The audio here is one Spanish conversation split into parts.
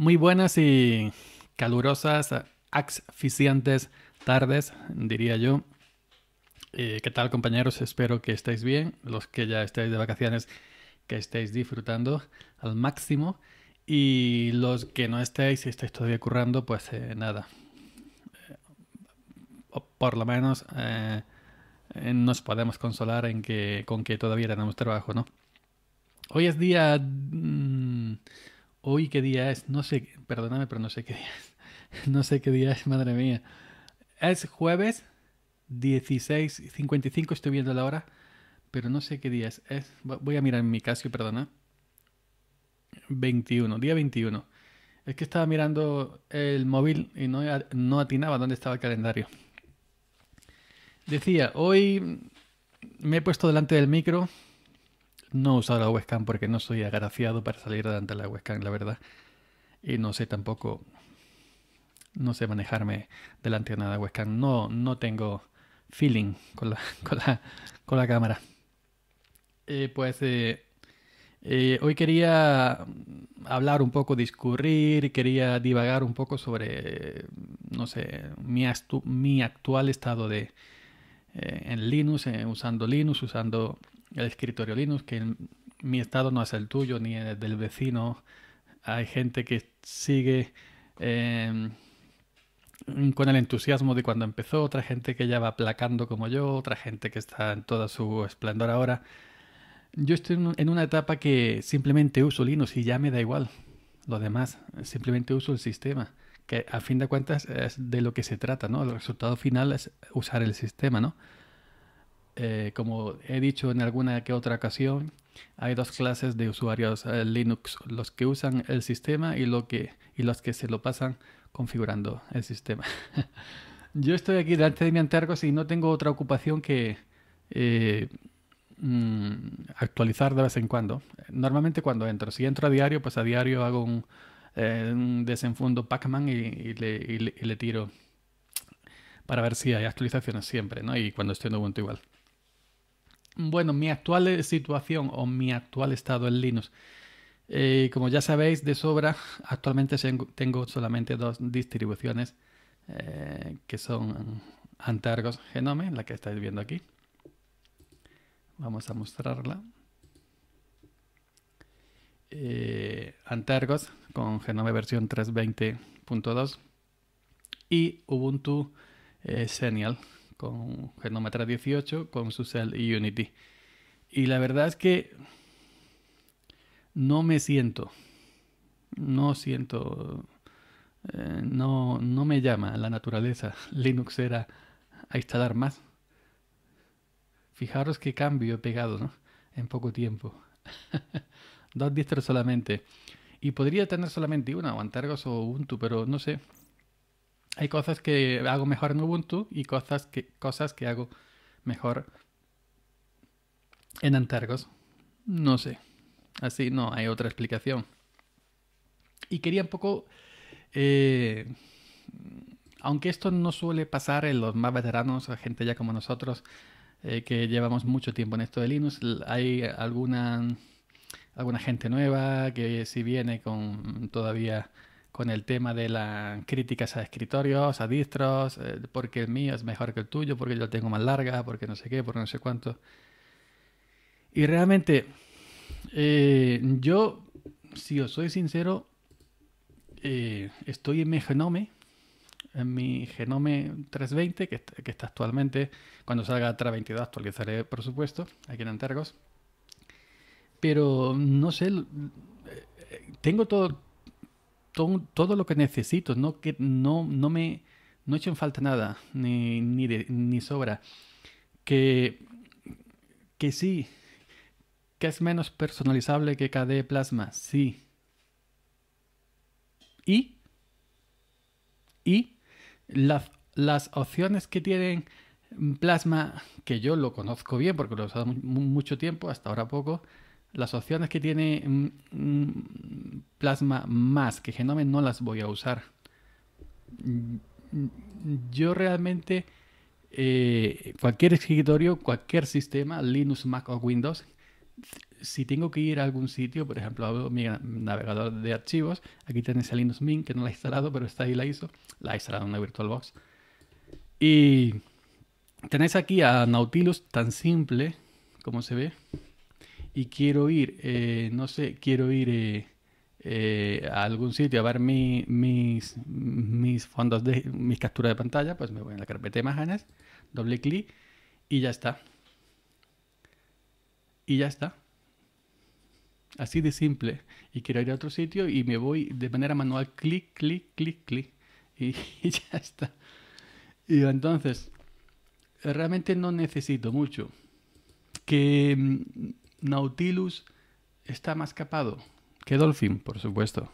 Muy buenas y calurosas, asfixiantes tardes, diría yo. Eh, ¿Qué tal compañeros? Espero que estéis bien. Los que ya estáis de vacaciones, que estéis disfrutando al máximo. Y los que no estáis, y estáis todavía currando, pues eh, nada. Eh, por lo menos nos podemos consolar en que, con que todavía tenemos trabajo, ¿no? Hoy es día... Mm, hoy qué día es, no sé, perdóname, pero no sé qué día es. No sé qué día es, madre mía. Es jueves 16.55, estoy viendo la hora, pero no sé qué día es. voy a mirar en mi Casio, perdona. 21, día 21. Es que estaba mirando el móvil y no, no atinaba dónde estaba el calendario. Decía, hoy me he puesto delante del micro no he usado la webcam porque no soy agraciado para salir delante de la webcam, la verdad. Y no sé tampoco, no sé manejarme delante de nada. webcam. No, no tengo feeling con la, con la, cámara. Eh, pues eh, eh, hoy quería hablar un poco, discurrir, quería divagar un poco sobre, no sé, mi, mi actual estado de en Linux, usando Linux, usando el escritorio Linux, que en mi estado no es el tuyo ni el del vecino. Hay gente que sigue em, con el entusiasmo de cuando empezó, otra gente que ya va aplacando como yo, otra gente que está en toda su esplendor ahora. Yo estoy en una etapa que simplemente uso Linux y ya me da igual lo demás, simplemente uso el sistema, que a fin de cuentas es de lo que se trata, ¿no? El resultado final es usar el sistema, ¿no? Eh, como he dicho en alguna que otra ocasión, hay dos clases de usuarios eh, Linux, los que usan el sistema y, lo que, los que se lo pasan configurando el sistema. Yo estoy aquí delante de mi Antargos y no tengo otra ocupación que eh, mm, actualizar de vez en cuando. Normalmente cuando entro, si entro a diario, pues a diario hago un, desenfundo Pac-Man y, le, tiro para ver si hay actualizaciones siempre, ¿no? Y cuando estoy en Ubuntu igual. Bueno, mi actual eh, situación o mi actual estado en Linux. Eh, como ya sabéis de sobra, actualmente tengo solamente dos distribuciones eh, que son Antargos Genome, la que estáis viendo aquí. Vamos a mostrarla. Antargos con Genome versión 3.20.2 y Ubuntu Senial con Genoma 18, con SUSEL y Unity. Y la verdad es que no me siento, no siento, eh, no, no me llama la naturaleza Linux era a instalar más. Fijaros qué cambio he pegado ¿no? en poco tiempo. Dos distros solamente. Y podría tener solamente una, o o Ubuntu, pero no sé, hay cosas que hago mejor en Ubuntu y cosas que, cosas que hago mejor en Antargos. No sé. Así no hay otra explicación. Y quería un poco... Eh, aunque esto no suele pasar en los más veteranos, gente ya como nosotros, eh, que llevamos mucho tiempo en esto de Linux, hay alguna, alguna gente nueva que si viene con todavía con el tema de las críticas a escritorios, a distros, eh, porque el mío es mejor que el tuyo, porque yo lo tengo más larga, porque no sé qué, porque no sé cuánto. Y realmente, eh, yo, si os soy sincero, eh, estoy en mi genome, en mi genome 320, que, está, actualmente, cuando salga TRA22, actualizaré, por supuesto, aquí en Antargos. Pero no sé, tengo todo, todo lo que necesito, no, que no, no me no echen falta nada, ni, ni, sobra. Que, que sí, que es menos personalizable que KDE Plasma, sí. Y, las, opciones que tienen Plasma, que yo lo conozco bien porque lo he usado mucho tiempo, hasta ahora poco, las opciones que tiene plasma más que genome no las voy a usar. Yo realmente, eh, cualquier escritorio, cualquier sistema, Linux, Mac o Windows, si tengo que ir a algún sitio, por ejemplo, abro mi navegador de archivos, aquí tenéis a Linux Mint, que no la he instalado, pero está ahí la ISO, la he instalado en la VirtualBox. Y tenéis aquí a Nautilus tan simple como se ve, y quiero ir, eh, no sé, quiero ir eh, eh, a algún sitio a ver mi, mis, mis fondos, de, mis capturas de pantalla, pues me voy a la carpeta de imágenes, doble clic y ya está. Y ya está. Así de simple. Y quiero ir a otro sitio y me voy de manera manual, clic, clic, clic, clic. y ya está. Y entonces, realmente no necesito mucho. Que mm, Nautilus está más capado que Dolphin, por supuesto.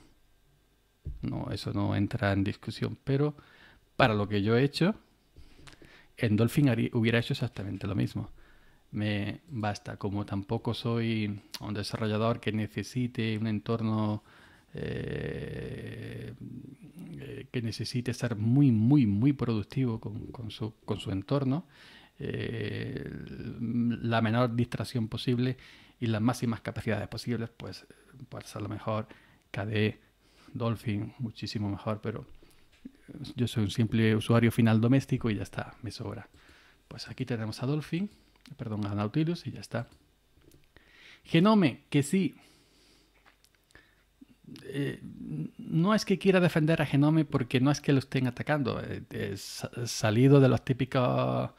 No, eso no entra en discusión, pero para lo que yo he hecho, en Dolphin hubiera hecho exactamente lo mismo. Me basta, como tampoco soy un desarrollador que necesite un entorno eh, eh, que necesite estar muy, muy, muy productivo con su entorno, eh, la menor distracción posible y las máximas capacidades posibles, pues puede ser lo mejor. KDE, Dolphin, muchísimo mejor, pero yo soy un simple usuario final doméstico y ya está, me sobra. Pues aquí tenemos a Dolphin, perdón, a Nautilus y ya está. Genome, que sí. Eh, no es que quiera defender a Genome porque no es que lo estén atacando. Eh, es salido de los típicos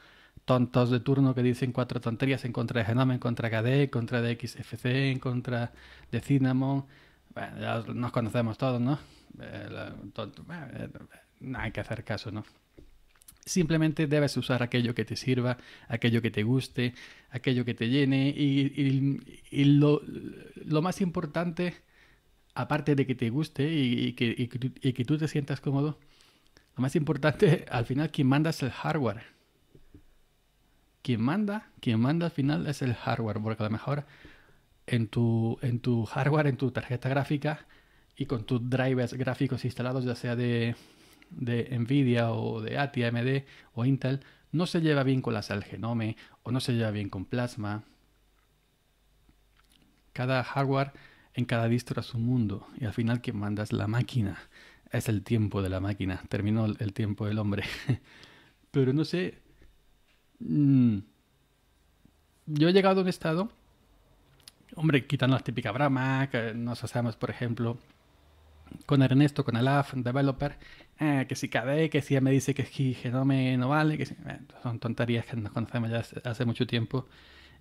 tontos de turno que dicen cuatro tonterías en contra de Genome, en contra de KDE, en contra de XFC, en contra de Cinnamon. Bueno, nos conocemos todos, ¿no? Eh, eh, eh, no hay que hacer caso, ¿no? Simplemente debes usar aquello que te sirva, aquello que te guste, aquello que te llene y, lo, más importante, aparte de que te guste y que, y, que, tú te sientas cómodo, lo más importante, al final, quien manda es el hardware quien manda, quien manda al final es el hardware, porque a lo mejor en tu, en tu hardware, en tu tarjeta gráfica y con tus drivers gráficos instalados, ya sea de, Nvidia o de ATI, AMD o Intel, no se lleva bien con las genome o no se lleva bien con Plasma. Cada hardware en cada distro es un mundo y al final quien manda es la máquina. Es el tiempo de la máquina. Terminó el tiempo del hombre. Pero no sé, Mm. yo he llegado a un estado, hombre, quitando las típicas brama que nos hacemos, por ejemplo, con Ernesto, con Alaf, developer, ah, que si cabe, que si me dice que, que no me no vale, que son tonterías que nos conocemos ya hace, mucho tiempo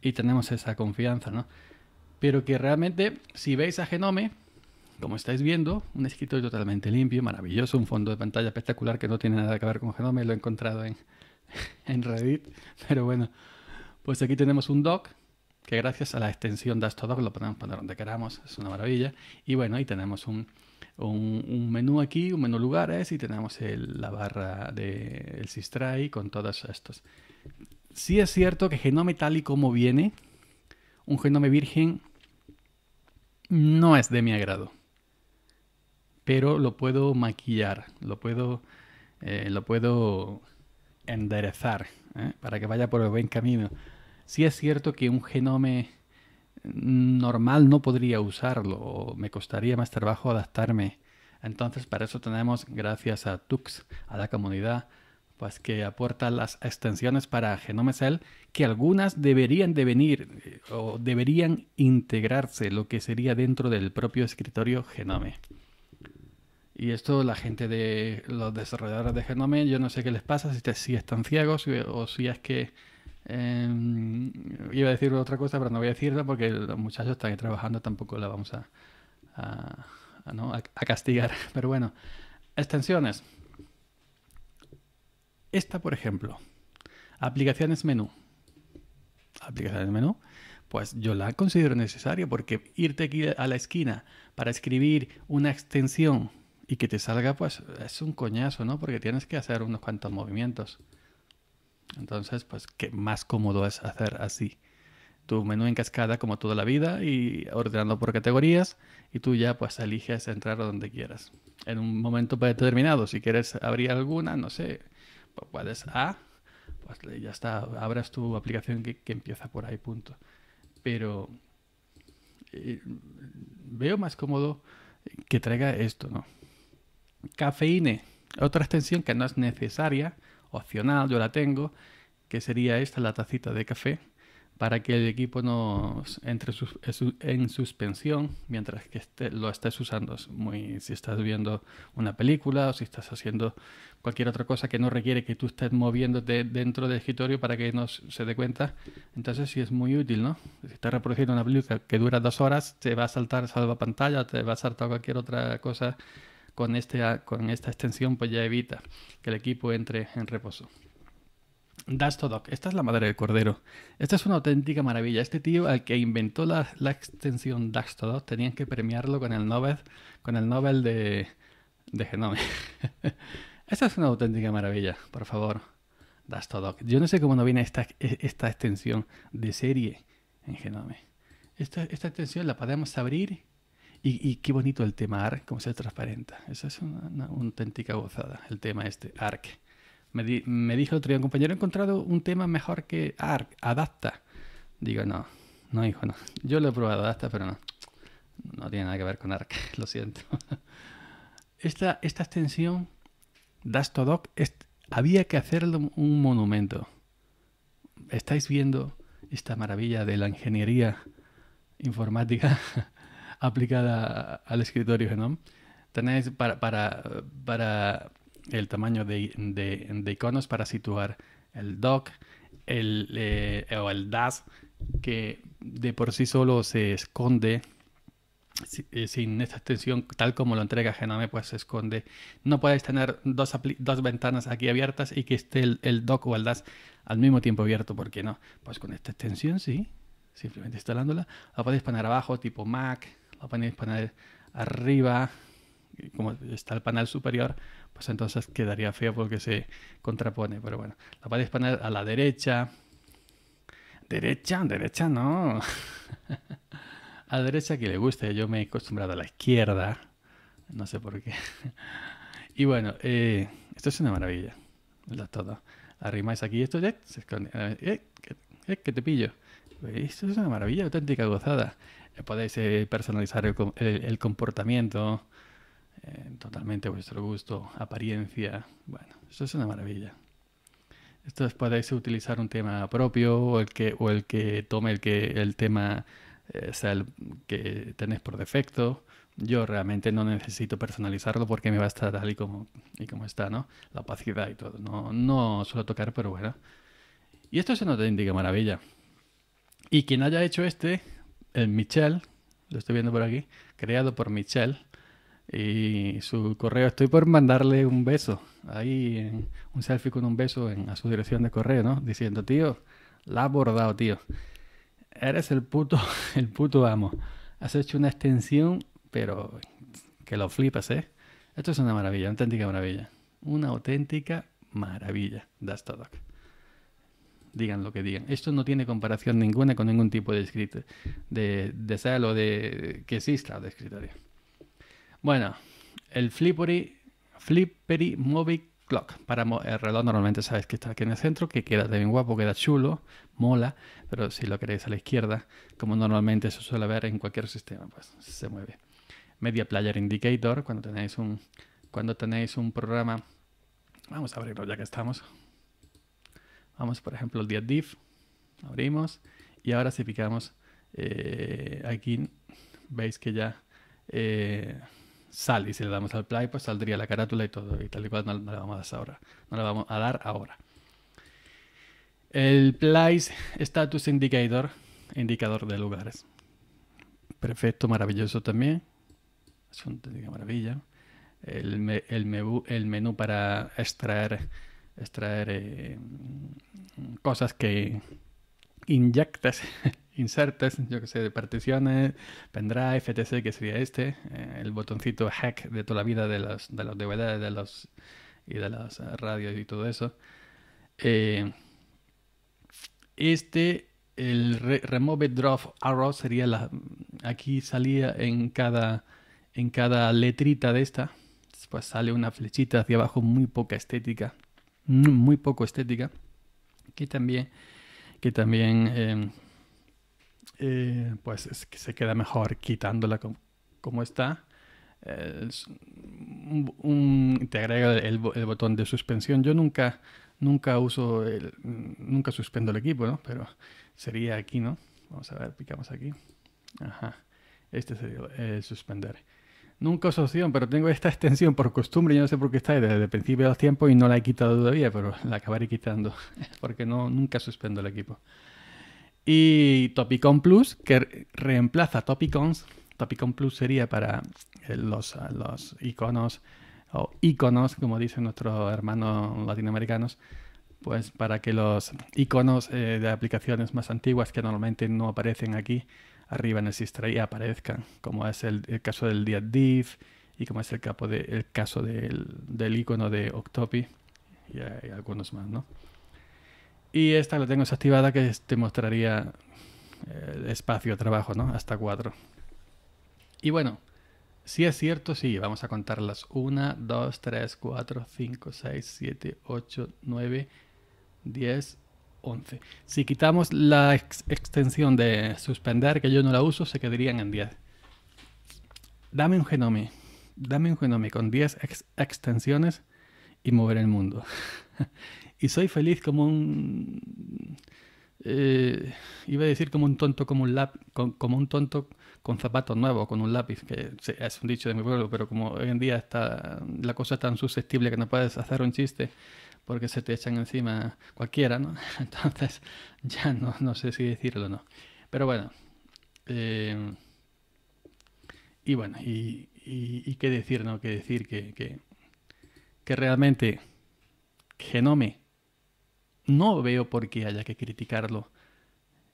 y tenemos esa confianza, ¿no? Pero que realmente, si veis a Genome, como estáis viendo, un escritorio totalmente limpio, maravilloso, un fondo de pantalla espectacular que no tiene nada que ver con Genome, lo he encontrado en, en Reddit. Pero bueno, pues aquí tenemos un doc que gracias a la extensión de todo lo podemos poner donde queramos, es una maravilla. Y bueno, ahí tenemos un, un, menú aquí, un menú lugares y tenemos la barra del de, Sistray con todos estos. si es cierto que genome tal y como viene, un genome virgen no es de mi agrado. Pero lo puedo maquillar, lo puedo, eh, lo puedo enderezar, ¿eh? para que vaya por el buen camino. Si es cierto que un genome normal no podría usarlo, o me costaría más trabajo adaptarme. Entonces, para eso tenemos, gracias a Tux, a la comunidad, pues que aporta las extensiones para Genome Cell, que algunas deberían de venir eh, o deberían integrarse, lo que sería dentro del propio escritorio Genome. Y esto la gente de los desarrolladores de Genome, yo no sé qué les pasa, si, están ciegos o si es que... Em, iba a decir otra cosa, pero no voy a decirla porque los muchachos están ahí trabajando, tampoco la vamos a, a, castigar. Pero bueno, extensiones. Esta, por ejemplo, aplicaciones menú. Aplicaciones menú, pues yo la considero necesaria porque irte aquí a la esquina para escribir una extensión y que te salga, pues es un coñazo, ¿no? Porque tienes que hacer unos cuantos movimientos. Entonces, pues qué más cómodo es hacer así. Tu menú en cascada como toda la vida y ordenando por categorías y tú ya pues eliges entrar donde quieras. En un momento determinado, si quieres abrir alguna, no sé, pues puedes A, pues ya está, abras tu aplicación que, que empieza por ahí, punto. Pero eh, veo más cómodo que traiga esto, ¿no? Cafeína, otra extensión que no es necesaria, opcional, yo la tengo, que sería esta, la tacita de café, para que el equipo no entre eh, en suspensión mientras que esté, lo estés usando. si estás viendo una película o si estás haciendo cualquier otra cosa que no requiere que tú estés moviéndote dentro del escritorio para que no se dé cuenta, entonces sí es muy útil, ¿no? Si estás reproduciendo una película que dura dos horas, te va a saltar salva pantalla, te va a saltar cualquier otra cosa con, este, ah, con esta extensión pues ya evita que el equipo entre en reposo. Dastodoc, esta es la madre del cordero. Esta es una auténtica maravilla. Este tío al que inventó la, la extensión Dastodoc tenían que premiarlo con el Nobel, con el Nobel de, de Genome. esta es una auténtica maravilla, por favor. Dastodoc. Yo no sé cómo no viene esta, e, esta extensión de serie en Genome. esta extensión la podemos abrir y, qué bonito el tema ARC, como se transparenta. Esa es una, auténtica gozada, el tema este, ARC. Me, dijo otro día compañero, he encontrado un tema mejor que ARC, adapta. Digo, no, no, hijo, no. Yo lo he probado adapta, pero no. No tiene nada que ver con ARC, lo siento. Esta, extensión, Dastodoc, había que hacerlo un monumento. Estáis viendo esta maravilla de la ingeniería informática aplicada al escritorio Genome, Tenéis para, para, el tamaño de, iconos para situar el dock el, eh, o el DAS que de por sí solo se esconde eh, sin esta extensión, tal como lo entrega Genome, pues se esconde. No puedes tener dos, dos ventanas aquí abiertas y que esté el, el, dock o el DAS al mismo tiempo abierto, ¿por qué no? Pues con esta extensión sí, simplemente instalándola, la podéis poner abajo tipo Mac, la van arriba, como está el panel superior, pues entonces quedaría feo porque se contrapone. Pero bueno, la podéis panel a la derecha. Derecha, derecha no. a la derecha que le guste, yo me he acostumbrado a la izquierda. No sé por qué. y bueno, eh, esto es una maravilla. La todo. Arrimáis aquí esto, ya eh, eh, que te pillo. Esto es una maravilla auténtica gozada. Eh, podéis eh, personalizar el, comportamiento eh, totalmente a vuestro gusto, apariencia. Bueno, esto es una maravilla. Esto podéis utilizar un tema propio o el que, o el que tome el, que, el tema el que tenéis por defecto. Yo realmente no necesito personalizarlo porque me va a estar tal y como, y como está, ¿no? La opacidad y todo. No, no suelo tocar, pero bueno. Y esto es una auténtica maravilla. Y quien haya hecho este, el Michel, lo estoy viendo por aquí, creado por Michel. Y su correo, estoy por mandarle un beso, ahí un selfie con un beso en, a su dirección de correo, ¿no? Diciendo, tío, la has bordado, tío. Eres el puto, el puto amo. Has hecho una extensión, pero que lo flipas, ¿eh? Esto es una maravilla, una auténtica maravilla. Una auténtica maravilla. That's the digan lo que digan. Esto no tiene comparación ninguna con ningún tipo de escrito, de, de sal o de que exista de escritorio. Bueno, el Flippery, Flippery Movie Clock. Para el reloj normalmente sabes que está aquí en el centro, que queda bien guapo, queda chulo, mola, pero si lo queréis a la izquierda, como normalmente se suele ver en cualquier sistema, pues se mueve. Media Player Indicator, cuando tenéis un, cuando tenéis un programa... Vamos a abrirlo ya que estamos. Vamos, por ejemplo, al día div, abrimos y ahora si picamos eh, aquí, veis que ya eh, sale y si le damos al play, pues saldría la carátula y todo, y tal y cual no, la vamos a ahora, no la vamos a dar ahora. El place status indicator, indicador de lugares. Perfecto, maravilloso también. Es una maravilla. El, el menú para extraer extraer eh, cosas que inyectas, insertas, yo que sé, de particiones, pendrive, FTC, que sería este, eh, el botoncito hack de toda la vida de los, de los DVDs de los, y de las eh, radios y todo eso. este, el remove drop arrow sería la... Aquí salía en cada, en cada letrita de esta, pues sale una flechita hacia abajo muy poca estética muy poco estética, que también, que también em, eh, pues que se queda mejor quitándola como, está. un, te agrega el, botón de suspensión. Yo nunca, nunca uso, el, nunca suspendo el equipo, Pero sería aquí, ¿no? Vamos a ver, picamos aquí. Este sería el suspender. Nunca es opción, pero tengo esta extensión por costumbre. Yo no sé por qué está desde el principio de tiempo y no la he quitado todavía, pero la acabaré quitando porque no, nunca suspendo el equipo. Y Topicon Plus, que reemplaza Topicons. Topicon Plus sería para eh, los, ah, los iconos o iconos, como dicen nuestros hermanos latinoamericanos, pues para que los iconos eh, de aplicaciones más antiguas que normalmente no aparecen aquí arriba en el y aparezcan, como es el, caso del día Div y como es el, capo de, el caso del, del, icono de Octopi y, hay eh, algunos más, ¿no? Y esta la tengo desactivada que te mostraría el eh, espacio de trabajo, Hasta 4. Y bueno, si es cierto, si vamos a contar las 1, 2, 3, 4, 5, 6, 7, 8, 9, 10, 11. Si quitamos la extensión de suspender, que yo no la uso, se quedarían en 10. Dame un genome. Dame un genome con 10 extensiones y mover el mundo. y soy feliz como un... Eh, iba a decir como un tonto, como un, con, como un tonto con zapatos nuevos, con un lápiz, que es un dicho de mi pueblo, pero como hoy en día está, la cosa es tan susceptible que no puedes hacer un chiste, porque se te echan encima cualquiera, ¿no? Entonces ya no, no sé si decirlo o no. Pero bueno. Eh, y bueno, y, qué decir, ¿no? Qué decir que, que, que realmente Genome no veo por qué haya que criticarlo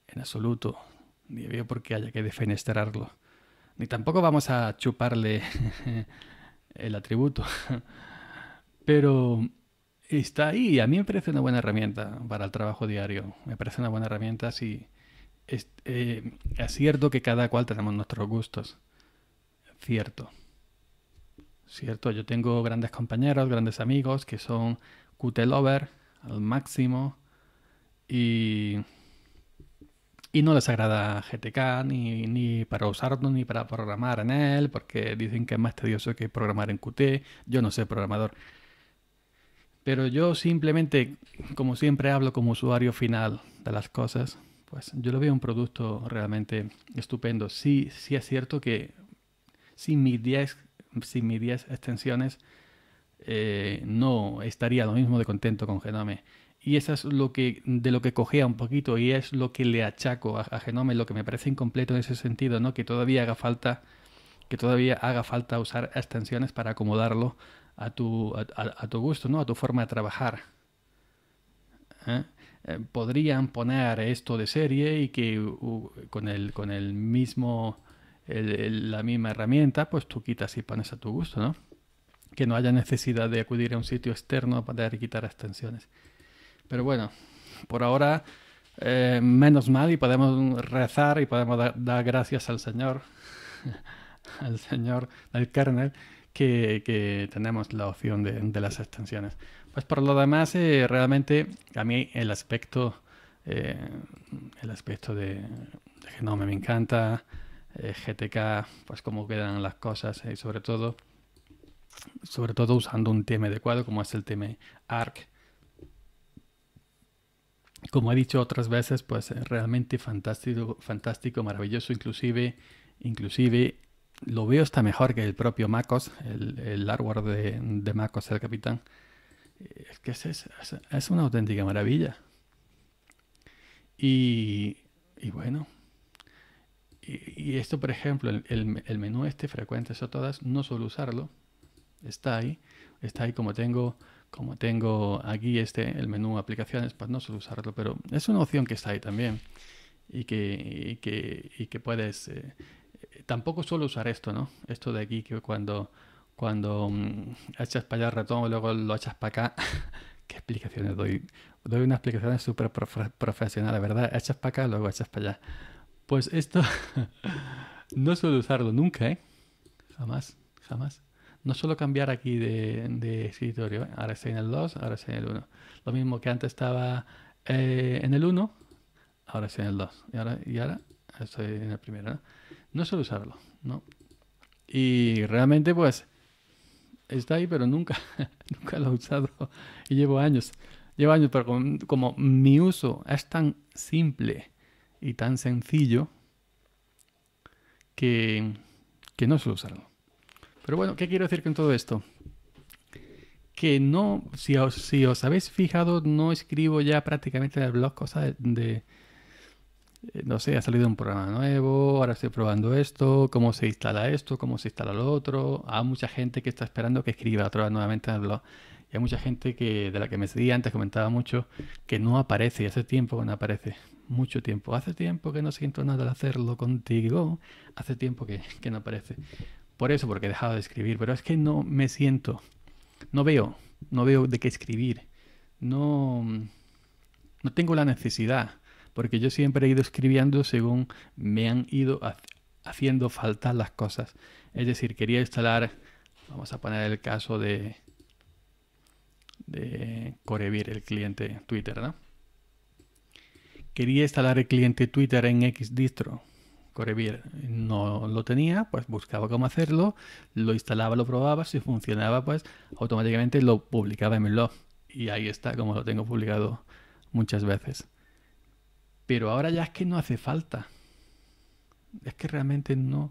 en absoluto, ni veo por qué haya que defenestrarlo, ni tampoco vamos a chuparle el atributo. Pero está ahí. A mí me parece una buena herramienta para el trabajo diario. Me parece una buena herramienta si es, eh, cierto que cada cual tenemos nuestros gustos. Cierto. Cierto, yo tengo grandes compañeros, grandes amigos que son QT lover al máximo y, no les agrada GTK ni, ni para usarlo ni para programar en él porque dicen que es más tedioso que programar en Qt. Yo no soy programador. Pero yo simplemente, como siempre hablo como usuario final de las cosas, pues yo lo veo un producto realmente estupendo. Sí, sí es cierto que sin mis 10, sin mis extensiones eh, no estaría lo mismo de contento con Genome. Y eso es lo que, de lo que cogía un poquito y es lo que le achaco a, a Genome, lo que me parece incompleto en ese sentido, ¿no? que todavía haga falta que todavía haga falta usar extensiones para acomodarlo a tu, a, tu gusto, ¿no? a tu forma de trabajar. ¿Eh? Eh, podrían poner esto de serie y que con, el, con el mismo, la misma herramienta, pues tú quitas y pones a tu gusto, Que no haya necesidad de acudir a un sitio externo para quitar extensiones. Pero bueno, por ahora, eh, menos mal y podemos rezar y podemos dar, gracias al Señor, al Señor del kernel que, tenemos la opción de, las extensiones. Pues por lo demás, eh, realmente a mí el aspecto, eh, el aspecto de, de, Genome me encanta, eh, GTK, pues cómo quedan las cosas y sobre todo, sobre todo usando un tema adecuado como es el tema ARC. Como he dicho otras veces, pues realmente fantástico, fantástico, maravilloso, inclusive, inclusive lo veo está mejor que el propio MacOS, el, hardware de, de MacOS, el capitán. Es que es, una auténtica maravilla. Y, bueno, y, esto, por ejemplo, el, el, menú este, frecuentes o todas, no suelo usarlo. Está ahí, está ahí como tengo, como tengo aquí este, el menú aplicaciones, pues no suelo usarlo, pero es una opción que está ahí también y que, que, puedes... Eh, tampoco suelo usar esto, ¿no? Esto de aquí, que cuando, cuando mm, echas para allá el y luego lo echas para acá. ¿Qué explicaciones doy? Doy unas explicaciones súper profesional, profesionales, ¿verdad? Echas para acá, luego echas para allá. Pues esto no suelo usarlo nunca, ¿eh? Jamás, jamás. No suelo cambiar aquí de, escritorio. ¿eh? Ahora estoy en el 2, ahora estoy en el 1. Lo mismo que antes estaba eh, en el 1, ahora estoy en el 2. Y ahora, y ahora estoy en el primero, ¿no? no suelo usarlo, ¿no? Y realmente, pues, está ahí, pero nunca, nunca lo he usado. Y llevo años, llevo años, pero como, mi uso es tan simple y tan sencillo que, que no suelo usarlo. Pero bueno, ¿qué quiero decir con todo esto? que no, si os, si os habéis fijado, no escribo ya prácticamente en el blog cosas de, eh, no sé, ha salido un programa nuevo, ahora estoy probando esto, cómo se instala esto, cómo se instala lo otro. Hay mucha gente que está esperando que escriba otra vez nuevamente en el blog. Y hay mucha gente que, de la que me seguía antes, comentaba mucho, que no aparece, y hace tiempo que no aparece, mucho tiempo. Hace tiempo que no siento nada al hacerlo contigo, hace tiempo que, que no aparece. Por eso, porque he dejado de escribir, pero es que no me siento, no veo, no veo de qué escribir, no, mm, no tengo la necesidad porque yo siempre he ido escribiendo según me han ido haciendo faltar las cosas. Es decir, quería instalar, vamos a poner el caso de, de Corevir, el cliente Twitter, Quería instalar el cliente Twitter en xDistro. distro. Corevir no lo tenía, pues buscaba cómo hacerlo, lo instalaba, lo probaba, si funcionaba, pues automáticamente lo publicaba en mi blog. Y ahí está, como lo tengo publicado muchas veces. Pero ahora ya es que no hace falta. Es que realmente no,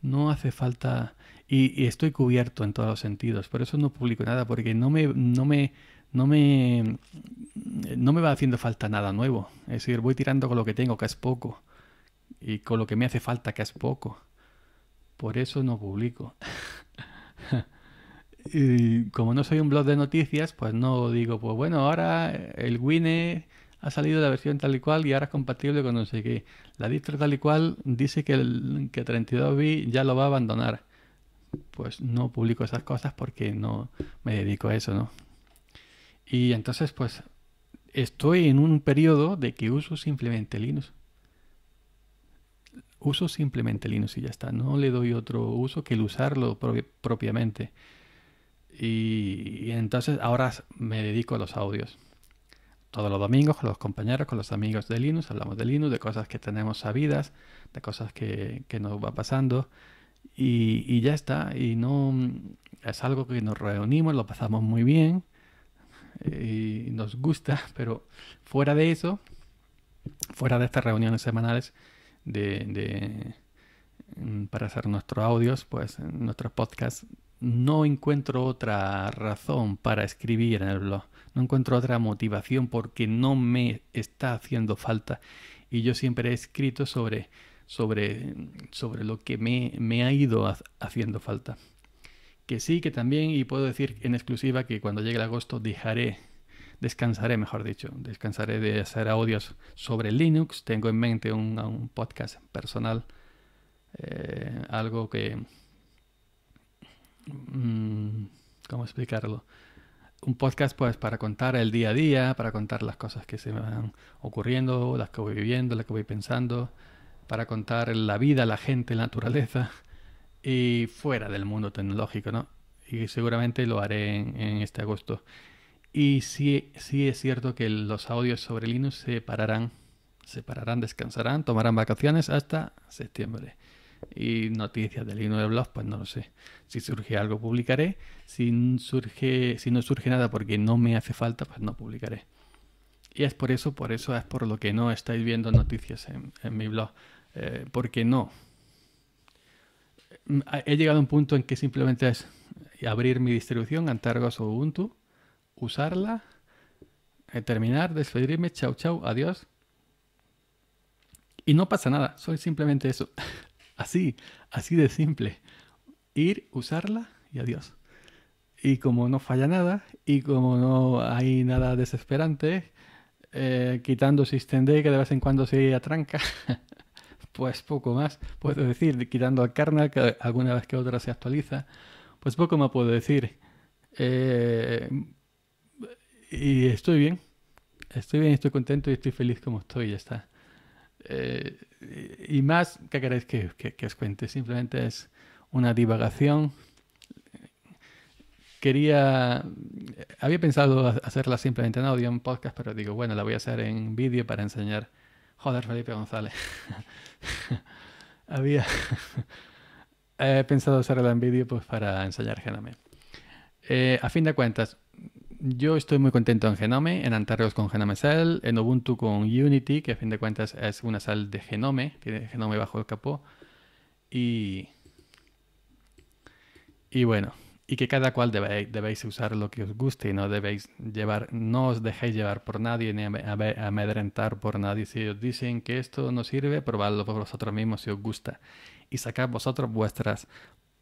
no hace falta. Y, estoy cubierto en todos los sentidos. Por eso no publico nada, porque no me, no me, no me, no me va haciendo falta nada nuevo. Es decir, voy tirando con lo que tengo, que es poco. Y con lo que me hace falta, que es poco. Por eso no publico. y como no soy un blog de noticias, pues no digo, pues bueno, ahora el wine ha salido la versión tal y cual y ahora es compatible con no sé qué. La distro tal y cual dice que, el, que 32 b ya lo va a abandonar. Pues no publico esas cosas porque no me dedico a eso, ¿no? Y entonces, pues, estoy en un periodo de que uso simplemente Linux. Uso simplemente Linux y ya está. No le doy otro uso que el usarlo propiamente. y entonces ahora me dedico a los audios todos los domingos con los compañeros, con los amigos de Linux, hablamos de Linux, de cosas que tenemos sabidas, de cosas que, nos va pasando y, ya está. Y no es algo que nos reunimos, lo pasamos muy bien eh, y nos gusta, pero fuera de eso, fuera de estas reuniones semanales de, mm, para hacer nuestros audios, pues nuestros podcasts no encuentro otra razón para escribir en el blog, no encuentro otra motivación porque no me está haciendo falta. Y yo siempre he escrito sobre, sobre, sobre lo que me, ha ido haciendo falta. Que sí, que también, y puedo decir en exclusiva que cuando llegue el agosto dejaré descansaré, mejor dicho, descansaré de hacer audios sobre Linux. Tengo en mente un, podcast personal, eh, algo que, Mm, ¿Cómo explicarlo? Un podcast pues para contar el día a día, para contar las cosas que se me van ocurriendo, las que voy viviendo, las que voy pensando, para contar la vida, la gente, la naturaleza y fuera del mundo tecnológico, ¿no? Y seguramente lo haré en, este agosto. Y si sí es cierto que los audios sobre Linux se pararán, se pararán, descansarán, tomarán vacaciones hasta septiembre. Y noticias del himno de blog, pues no lo sé. Si surge algo, publicaré. Si, surge, si no surge nada porque no me hace falta, pues no publicaré. Y es por eso, por eso es por lo que no estáis viendo noticias en, mi blog. Eh, porque no. Mm, he llegado a un punto en que simplemente es abrir mi distribución, Antargos o Ubuntu, usarla, eh, terminar, despedirme, chao, chao, adiós. Y no pasa nada, soy simplemente eso. Así, así de simple. Ir, usarla y adiós. Y como no falla nada, y como no hay nada desesperante, eh, quitando Systemd que de vez en cuando se atranca, pues poco más puedo decir, quitando a kernel que alguna vez que otra se actualiza, pues poco más puedo decir. Eh, y estoy bien, estoy bien, estoy contento y estoy feliz como estoy, ya está. Eh, y más, ¿qué queréis que, os cuente? Simplemente es una divagación. Quería, había pensado hacerla simplemente en audio, en podcast, pero digo, bueno, la voy a hacer en vídeo para enseñar. Joder, Felipe González. había pensado hacerla en vídeo pues, para enseñar genome eh, a fin de cuentas, yo estoy muy contento en Genome, en Antares con Genome Cell, en Ubuntu con Unity, que a fin de cuentas es una sal de Genome, tiene Genome bajo el capó. Y, bueno, y que cada cual debéis, usar lo que os guste y no debéis llevar, no os dejéis llevar por nadie ni amedrentar por nadie. Si os dicen que esto no sirve, probadlo vosotros mismos si os gusta y sacad vosotros vuestras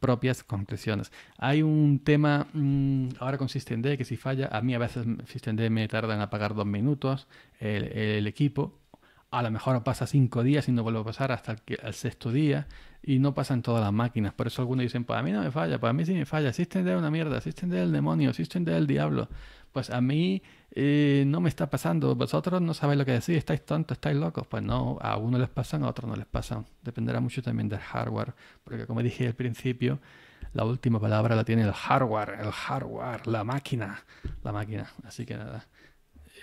propias concreciones. Hay un tema mm, ahora con SystemD que si falla, a mí a veces SystemD me tarda en apagar dos minutos el, equipo, a lo mejor pasa cinco días y no vuelvo a pasar hasta el, sexto día y no pasan todas las máquinas. Por eso algunos dicen, para pues mí no me falla, para pues mí sí me falla, SystemD es una mierda, SystemD es el demonio, SystemD es el diablo pues a mí eh, no me está pasando, vosotros no sabéis lo que decir, estáis tontos, estáis locos. Pues no, a uno les pasan, a otros no les pasan. Dependerá mucho también del hardware, porque como dije al principio, la última palabra la tiene el hardware, el hardware, la máquina, la máquina. Así que nada,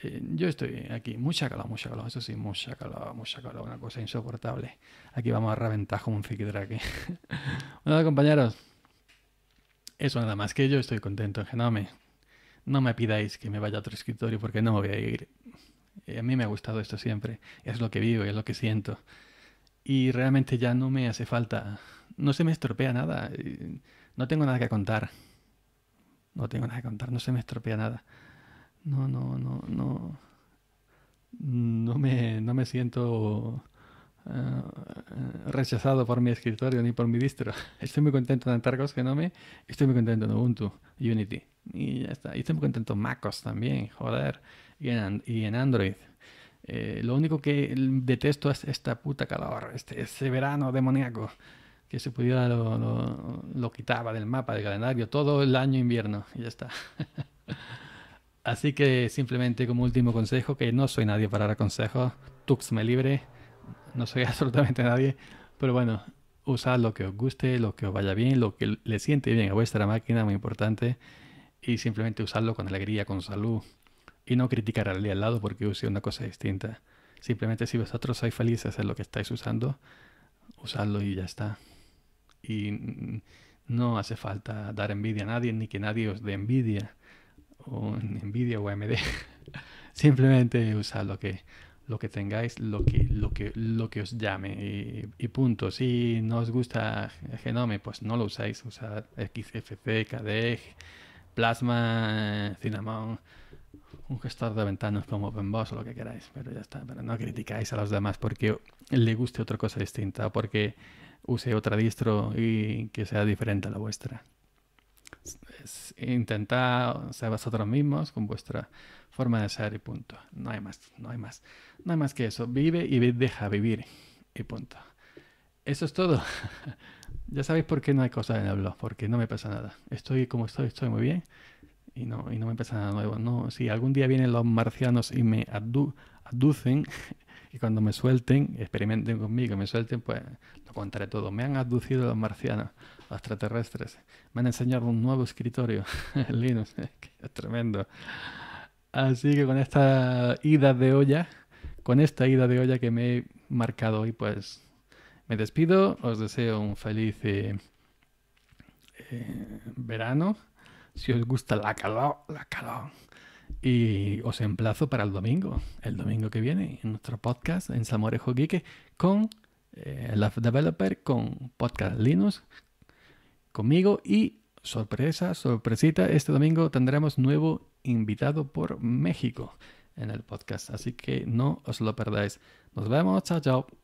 eh, yo estoy aquí, mucha calor, mucha calor, eso sí, mucha calor, mucha calor, una cosa insoportable. Aquí vamos a reventar como un fiquidraque. bueno, compañeros, eso nada más que yo estoy contento Genome no me pidáis que me vaya a otro escritorio porque no me voy a ir. Eh, a mí me ha gustado esto siempre, es lo que vivo, es lo que siento. Y realmente ya no me hace falta, no se me estropea nada, eh, no tengo nada que contar. No tengo nada que contar, no se me estropea nada. No, no, no, no. No me, no me siento eh, rechazado por mi escritorio ni por mi distro. Estoy muy contento en no Genome, estoy muy contento en Ubuntu, Unity. Y ya está. Y estoy muy contento en MacOS también, joder. Y en, y en Android. Eh, lo único que detesto es esta puta calor, este, verano demoníaco que se pudiera lo, lo, lo, quitaba del mapa, del calendario, todo el año invierno y ya está. Así que simplemente como último consejo, que no soy nadie para dar consejos, Tux me libre, no soy absolutamente nadie, pero bueno, usad lo que os guste, lo que os vaya bien, lo que le siente bien a vuestra máquina, muy importante, y simplemente usarlo con alegría, con salud, y no criticar al día al lado porque use una cosa distinta. Simplemente si vosotros sois felices en lo que estáis usando, usadlo y ya está. Y no hace falta dar envidia a nadie, ni que nadie os dé envidia, o envidia o AMD. Simplemente usad lo que lo que tengáis, lo que, lo que, lo que os llame y, punto. Si no os gusta Genome, pues no lo usáis, usad XFC, KDE, Plasma, Cinnamon, un gestor de ventanas como OpenBoss o lo que queráis, pero ya está, pero no criticáis a los demás porque le guste otra cosa distinta o porque use otra distro y que sea diferente a la vuestra intentad ser vosotros mismos con vuestra forma de ser y punto. No hay más, no hay más. No hay más que eso. Vive y deja vivir y punto. Eso es todo. ya sabéis por qué no hay cosas en el blog, porque no me pasa nada. Estoy como estoy, estoy muy bien y no, y no me pasa nada nuevo. No, si algún día vienen los marcianos y me abducen aducen, Y cuando me suelten, experimenten conmigo, me suelten, pues lo contaré todo. Me han aducido los marcianos, los extraterrestres. Me han enseñado un nuevo escritorio, Linux, que es tremendo. Así que con esta ida de olla, con esta ida de olla que me he marcado hoy, pues me despido. Os deseo un feliz eh, eh, verano. Si os gusta la calor, la calor y os emplazo para el domingo, el domingo que viene, en nuestro podcast en Samorejo Geek con eh, Love Developer, con Podcast Linux, conmigo y sorpresa, sorpresita, este domingo tendremos nuevo invitado por México en el podcast, así que no os lo perdáis. Nos vemos, chao, chao.